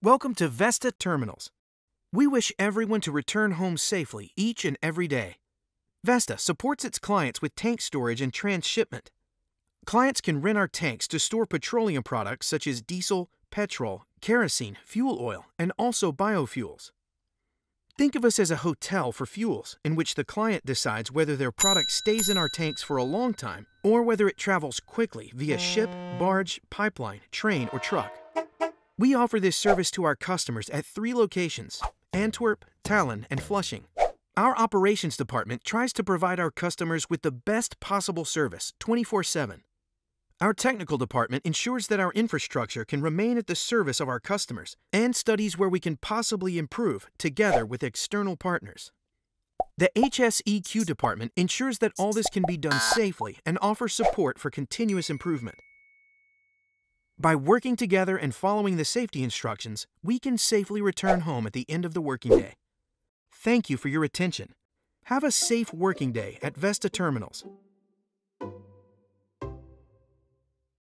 Welcome to Vesta Terminals. We wish everyone to return home safely each and every day. Vesta supports its clients with tank storage and transshipment. Clients can rent our tanks to store petroleum products such as diesel, petrol, kerosene, fuel oil, and also biofuels. Think of us as a hotel for fuels, in which the client decides whether their product stays in our tanks for a long time or whether it travels quickly via ship, barge, pipeline, train, or truck. We offer this service to our customers at three locations Antwerp, Tallinn, and Flushing. Our operations department tries to provide our customers with the best possible service 24 7. Our technical department ensures that our infrastructure can remain at the service of our customers and studies where we can possibly improve together with external partners. The HSEQ department ensures that all this can be done safely and offers support for continuous improvement. By working together and following the safety instructions, we can safely return home at the end of the working day. Thank you for your attention. Have a safe working day at Vesta Terminals.